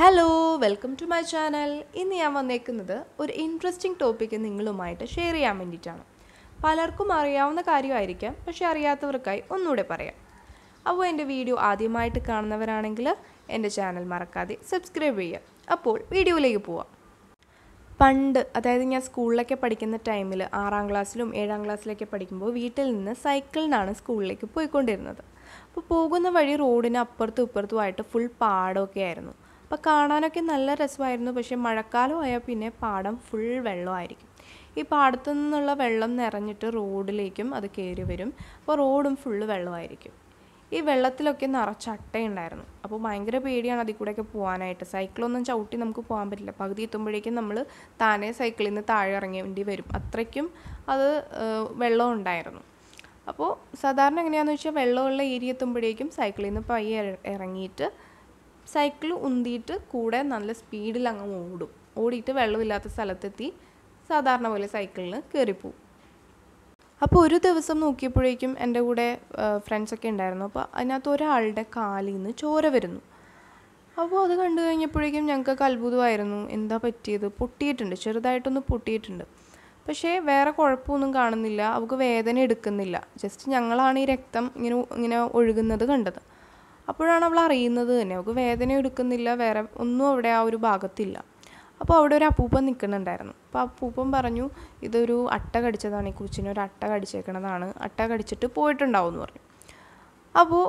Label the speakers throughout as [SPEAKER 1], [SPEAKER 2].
[SPEAKER 1] hello welcome to my channel ഇന്ന് ഞാൻ വന്നേക്കുന്നത് ഒരു ഇൻട്രസ്റ്റിംഗ് ടോപ്പിക്ക് നിങ്ങളുമായിട്ട് ഷെയർ ചെയ്യാൻ വേണ്ടിയിട്ടാണ് പലർക്കും അറിയാവുന്ന കാര്യമായിരിക്കാം പക്ഷേ അറിയാത്തവർക്കായി ഒന്നുകൂടെ പറയാം അപ്പോൾ എൻ്റെ വീഡിയോ ആദ്യമായിട്ട് കാണുന്നവരാണെങ്കിൽ എൻ്റെ ചാനൽ മറക്കാതെ സബ്സ്ക്രൈബ് ചെയ്യുക അപ്പോൾ വീഡിയോയിലേക്ക് പോവാം പണ്ട് അതായത് ഞാൻ സ്കൂളിലൊക്കെ പഠിക്കുന്ന ടൈമിൽ ആറാം ക്ലാസ്സിലും ഏഴാം ക്ലാസ്സിലൊക്കെ പഠിക്കുമ്പോൾ വീട്ടിൽ നിന്ന് സൈക്കിളിനാണ് സ്കൂളിലേക്ക് പോയിക്കൊണ്ടിരുന്നത് അപ്പോൾ പോകുന്ന വഴി റോഡിന് അപ്പുറത്തും ഇപ്പുറത്തുമായിട്ട് ഫുൾ പാടമൊക്കെ ആയിരുന്നു അപ്പോൾ കാണാനൊക്കെ നല്ല രസമായിരുന്നു പക്ഷേ മഴക്കാലമായാൽ പിന്നെ പാടം ഫുൾ വെള്ളമായിരിക്കും ഈ പാടത്തു നിന്നുള്ള വെള്ളം നിറഞ്ഞിട്ട് റോഡിലേക്കും അത് കയറി വരും അപ്പോൾ റോഡും ഫുള്ള് വെള്ളമായിരിക്കും ഈ വെള്ളത്തിലൊക്കെ നിറച്ച് അട്ടയുണ്ടായിരുന്നു അപ്പോൾ ഭയങ്കര പേടിയാണ് അതിൽ കൂടെയൊക്കെ പോകാനായിട്ട് സൈക്കിളൊന്നും ചവിട്ടി നമുക്ക് പോകാൻ പറ്റില്ല പകുതി എത്തുമ്പോഴേക്കും നമ്മൾ താനേ സൈക്കിളിൽ നിന്ന് താഴെ ഇറങ്ങേണ്ടി വരും അത്രയ്ക്കും അത് വെള്ളം ഉണ്ടായിരുന്നു അപ്പോൾ സാധാരണ എങ്ങനെയാണെന്ന് വെച്ചാൽ വെള്ളമുള്ള ഏരിയ എത്തുമ്പോഴേക്കും സൈക്കിളിൽ നിന്ന് പയ്യെ ഇറങ്ങിയിട്ട് സൈക്കിൾ ഉന്തിയിട്ട് കൂടെ നല്ല സ്പീഡിൽ അങ്ങ് ഓടും ഓടിയിട്ട് വെള്ളമില്ലാത്ത സ്ഥലത്തെത്തി സാധാരണ പോലെ സൈക്കിളിൽ കയറിപ്പോവും അപ്പോൾ ഒരു ദിവസം നോക്കിയപ്പോഴേക്കും എൻ്റെ കൂടെ ഫ്രണ്ട്സൊക്കെ ഉണ്ടായിരുന്നു അപ്പോൾ അതിനകത്ത് ഒരാളുടെ കാലിൽ നിന്ന് ചോര വരുന്നു അപ്പോൾ അത് കണ്ടു കഴിഞ്ഞപ്പോഴേക്കും ഞങ്ങൾക്ക് അത്ഭുതമായിരുന്നു എന്താ പറ്റിയത് പൊട്ടിയിട്ടുണ്ട് ചെറുതായിട്ടൊന്ന് പൊട്ടിയിട്ടുണ്ട് പക്ഷേ വേറെ കുഴപ്പമൊന്നും കാണുന്നില്ല അവൾക്ക് വേദന എടുക്കുന്നില്ല ജസ്റ്റ് ഞങ്ങളാണ് ഈ രക്തം ഇങ്ങനെ ഇങ്ങനെ ഒഴുകുന്നത് കണ്ടത് അപ്പോഴാണ് അവൾ അറിയുന്നത് തന്നെ അവൾക്ക് വേദന എടുക്കുന്നില്ല വേറെ ഒന്നും അവിടെ ആ ഒരു ഭാഗത്തില്ല അപ്പോൾ അവിടെ ഒരു അപ്പൂപ്പൻ നിൽക്കുന്നുണ്ടായിരുന്നു അപ്പോൾ അപ്പൂപ്പൻ പറഞ്ഞു ഇതൊരു അട്ട കടിച്ചതാണ് ഈ കൊച്ചിനെ ഒരു അട്ട കടിച്ചേക്കണതാണ് അട്ട കടിച്ചിട്ട് പോയിട്ടുണ്ടാവും എന്ന് പറഞ്ഞു അപ്പോൾ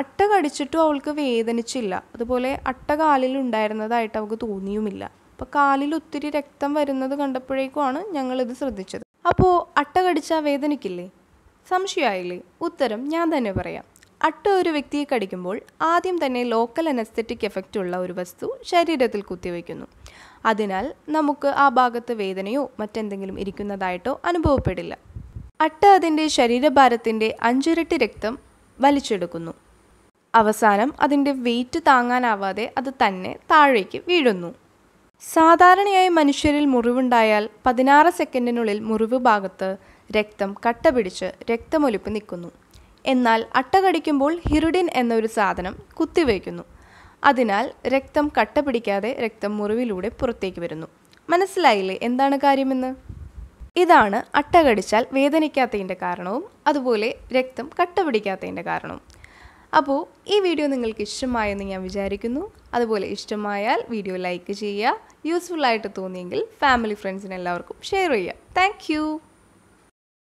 [SPEAKER 1] അട്ട കടിച്ചിട്ടും അവൾക്ക് വേദനിച്ചില്ല അതുപോലെ അട്ട കാലിൽ ഉണ്ടായിരുന്നതായിട്ട് അവൾക്ക് തോന്നിയുമില്ല അപ്പോൾ കാലിൽ ഒത്തിരി രക്തം വരുന്നത് കണ്ടപ്പോഴേക്കുമാണ് ഞങ്ങളിത് ശ്രദ്ധിച്ചത് അപ്പോൾ അട്ട കടിച്ചാൽ വേദനിക്കില്ലേ സംശയമായില്ലേ ഉത്തരം ഞാൻ തന്നെ പറയാം അട്ട ഒരു വ്യക്തിയെ കടിക്കുമ്പോൾ ആദ്യം തന്നെ ലോക്കൽ അനസ്തറ്റിക് എഫക്റ്റ് ഉള്ള ഒരു വസ്തു ശരീരത്തിൽ കുത്തിവെക്കുന്നു അതിനാൽ നമുക്ക് ആ ഭാഗത്ത് വേദനയോ മറ്റെന്തെങ്കിലും ഇരിക്കുന്നതായിട്ടോ അനുഭവപ്പെടില്ല അട്ട അതിൻ്റെ ശരീരഭാരത്തിൻ്റെ അഞ്ചിരട്ടി രക്തം വലിച്ചെടുക്കുന്നു അവസാനം അതിൻ്റെ വെയിറ്റ് താങ്ങാനാവാതെ അത് തന്നെ താഴേക്ക് വീഴുന്നു സാധാരണയായി മനുഷ്യരിൽ മുറിവുണ്ടായാൽ പതിനാറ് സെക്കൻഡിനുള്ളിൽ മുറിവ് ഭാഗത്ത് രക്തം കട്ട പിടിച്ച് രക്തമൊലിപ്പ് നിൽക്കുന്നു എന്നാൽ അട്ടകടിക്കുമ്പോൾ ഹിറുഡിൻ എന്നൊരു സാധനം കുത്തിവയ്ക്കുന്നു അതിനാൽ രക്തം കട്ട പിടിക്കാതെ രക്തം മുറിവിലൂടെ പുറത്തേക്ക് വരുന്നു മനസ്സിലായില്ലേ എന്താണ് കാര്യമെന്ന് ഇതാണ് അട്ടകടിച്ചാൽ വേദനിക്കാത്തതിൻ്റെ കാരണവും അതുപോലെ രക്തം കട്ട പിടിക്കാത്തതിൻ്റെ കാരണവും അപ്പോൾ ഈ വീഡിയോ നിങ്ങൾക്ക് ഇഷ്ടമായെന്ന് ഞാൻ വിചാരിക്കുന്നു അതുപോലെ ഇഷ്ടമായാൽ വീഡിയോ ലൈക്ക് ചെയ്യുക യൂസ്ഫുൾ ആയിട്ട് തോന്നിയെങ്കിൽ ഫാമിലി ഫ്രണ്ട്സിനെല്ലാവർക്കും എല്ലാവർക്കും ഷെയർ ചെയ്യുക താങ്ക്